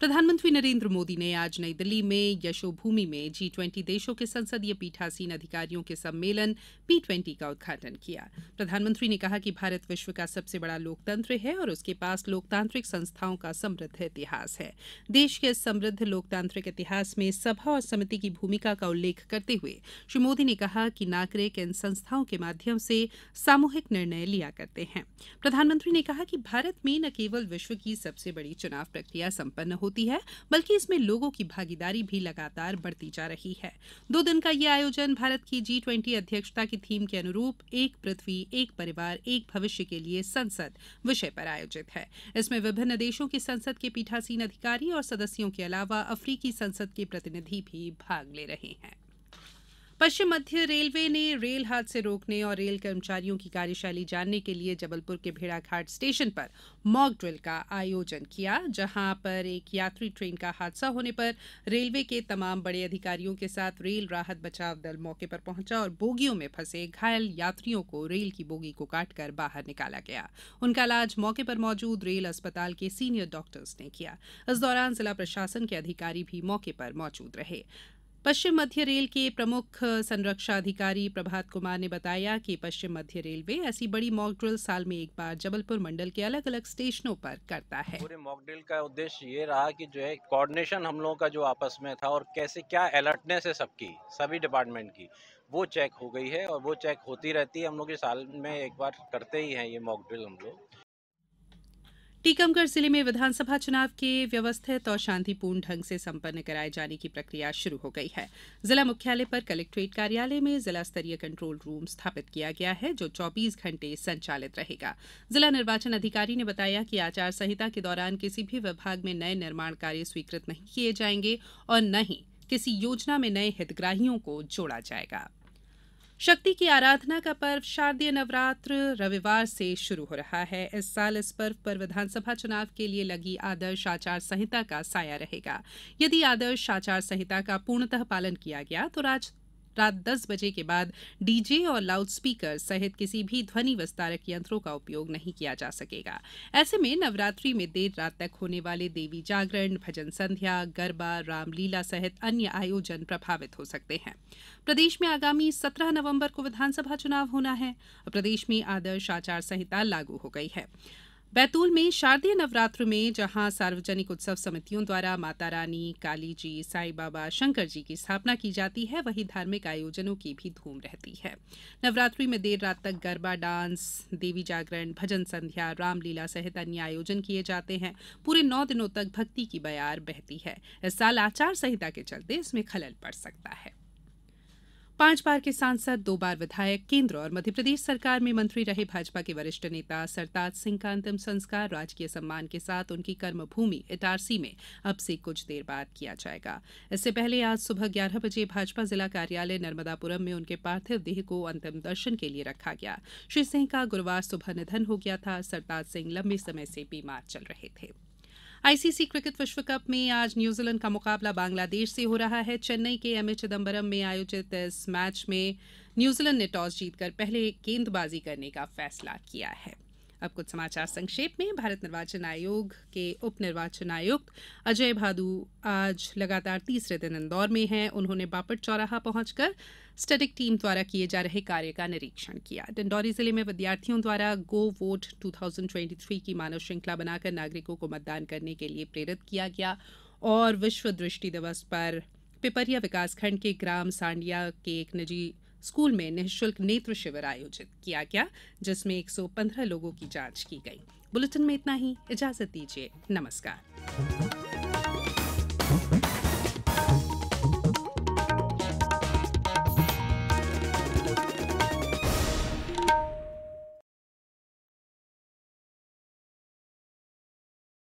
प्रधानमंत्री नरेन्द्र मोदी ने आज नई दिल्ली में यशोभूमि में जी ट्वेंटी देशों के संसदीय पीठासीन अधिकारियों के सम्मेलन पी ट्वेंटी का उद्घाटन किया प्रधानमंत्री ने कहा कि भारत विश्व का सबसे बड़ा लोकतंत्र है और उसके पास लोकतांत्रिक संस्थाओं का समृद्ध इतिहास है देश के समृद्ध लोकतांत्रिक इतिहास में सभा और समिति की भूमिका का उल्लेख करते हुए श्री मोदी ने कहा कि नागरिक इन संस्थाओं के माध्यम से सामूहिक निर्णय लिया करते हैं प्रधानमंत्री ने कहा कि भारत में न केवल विश्व की सबसे बड़ी चुनाव प्रक्रिया संपन्न उत्पन्न होती है बल्कि इसमें लोगों की भागीदारी भी लगातार बढ़ती जा रही है दो दिन का यह आयोजन भारत की जी ट्वेंटी अध्यक्षता की थीम के अनुरूप एक पृथ्वी एक परिवार एक भविष्य के लिए संसद विषय पर आयोजित है इसमें विभिन्न देशों की संसद के पीठासीन अधिकारी और सदस्यों के अलावा अफ्रीकी संसद के प्रतिनिधि भी भाग ले रहे हैं पश्चिम मध्य रेलवे ने रेल हादसे रोकने और रेल कर्मचारियों की कार्यशैली जानने के लिए जबलपुर के भेड़ाघाट स्टेशन पर मॉक ड्रिल का आयोजन किया जहां पर एक यात्री ट्रेन का हादसा होने पर रेलवे के तमाम बड़े अधिकारियों के साथ रेल राहत बचाव दल मौके पर पहुंचा और बोगियों में फंसे घायल यात्रियों को रेल की बोगी को काटकर बाहर निकाला गया उनका इलाज मौके पर मौजूद रेल अस्पताल के सीनियर डॉक्टर्स ने किया इस दौरान जिला प्रशासन के अधिकारी भी मौके पर मौजूद रहे पश्चिम मध्य रेल के प्रमुख संरक्षा अधिकारी प्रभात कुमार ने बताया कि पश्चिम मध्य रेलवे ऐसी बड़ी मॉकड्रिल साल में एक बार जबलपुर मंडल के अलग अलग स्टेशनों पर करता है पूरे मॉकड्रिल का उद्देश्य ये रहा कि जो है कोऑर्डिनेशन हम लोगों का जो आपस में था और कैसे क्या अलर्टनेस है सबकी सभी डिपार्टमेंट की वो चेक हो गई है और वो चेक होती रहती है हम लोग साल में एक बार करते ही है ये मॉकड्रिल हम लोग टीकमगढ़ जिले में विधानसभा चुनाव के व्यवस्थित और शांतिपूर्ण ढंग से संपन्न कराये जाने की प्रक्रिया शुरू हो गई है जिला मुख्यालय पर कलेक्ट्रेट कार्यालय में जिला स्तरीय कंट्रोल रूम स्थापित किया गया है जो 24 घंटे संचालित रहेगा जिला निर्वाचन अधिकारी ने बताया कि आचार संहिता के दौरान किसी भी विभाग में नए निर्माण कार्य स्वीकृत नहीं किए जाएंगे और न ही किसी योजना में नए हितग्राहियों को जोड़ा जाएगा शक्ति की आराधना का पर्व शारदीय नवरात्र रविवार से शुरू हो रहा है इस साल इस पर्व पर विधानसभा चुनाव के लिए लगी आदर्श आचार संहिता का साया रहेगा यदि आदर्श आचार संहिता का पूर्णतः पालन किया गया तो राज्य रात दस बजे के बाद डीजे और लाउडस्पीकर सहित किसी भी ध्वनि विस्तारक यंत्रों का उपयोग नहीं किया जा सकेगा ऐसे में नवरात्रि में देर रात तक होने वाले देवी जागरण भजन संध्या गरबा रामलीला सहित अन्य आयोजन प्रभावित हो सकते हैं प्रदेश में आगामी सत्रह नवम्बर को विधानसभा चुनाव होना है और प्रदेश में आदर्श आचार संहिता लागू हो गई है बैतूल में शारदीय नवरात्र में जहां सार्वजनिक उत्सव समितियों द्वारा माता रानी काली जी साई बाबा शंकर जी की स्थापना की जाती है वहीं धार्मिक आयोजनों की भी धूम रहती है नवरात्रि में देर रात तक गरबा डांस देवी जागरण भजन संध्या रामलीला सहित अन्य आयोजन किए जाते हैं पूरे नौ दिनों तक भक्ति की बयार बहती है इस साल आचार संहिता के चलते इसमें खलल पड़ सकता है पांच बार के सांसद दो बार विधायक केन्द्र और मध्यप्रदेश सरकार में मंत्री रहे भाजपा के वरिष्ठ नेता सरताज सिंह का अंतिम संस्कार राजकीय सम्मान के साथ उनकी कर्मभूमि इटारसी में अब से कुछ देर बाद किया जाएगा इससे पहले आज सुबह ग्यारह बजे भाजपा जिला कार्यालय नर्मदापुरम में उनके पार्थिव देह को अंतिम दर्शन के लिए रखा गया श्री सिंह का गुरुवार सुबह निधन हो गया था सरताज सिंह लंबे समय से बीमार चल रहे थे आईसीसी क्रिकेट विश्व कप में आज न्यूजीलैंड का मुकाबला बांग्लादेश से हो रहा है चेन्नई के एमए चिदम्बरम में आयोजित इस मैच में न्यूजीलैंड ने टॉस जीतकर पहले गेंदबाजी करने का फैसला किया है अब कुछ समाचार संक्षेप में भारत निर्वाचन आयोग के उप निर्वाचन आयुक्त अजय भादू आज लगातार तीसरे दिन इंदौर में हैं उन्होंने बापट चौराहा पहुंचकर स्टेटिक टीम द्वारा किए जा रहे कार्य का निरीक्षण किया डिंडौरी जिले में विद्यार्थियों द्वारा गो वोट 2023 की मानव श्रृंखला बनाकर नागरिकों को मतदान करने के लिए प्रेरित किया गया और विश्व दृष्टि दिवस पर पिपरिया विकासखंड के ग्राम सांडिया के एक निजी स्कूल में निःशुल्क नेत्र शिविर आयोजित किया गया जिसमें 115 लोगों की जांच की गई बुलेटिन में इतना ही इजाजत दीजिए नमस्कार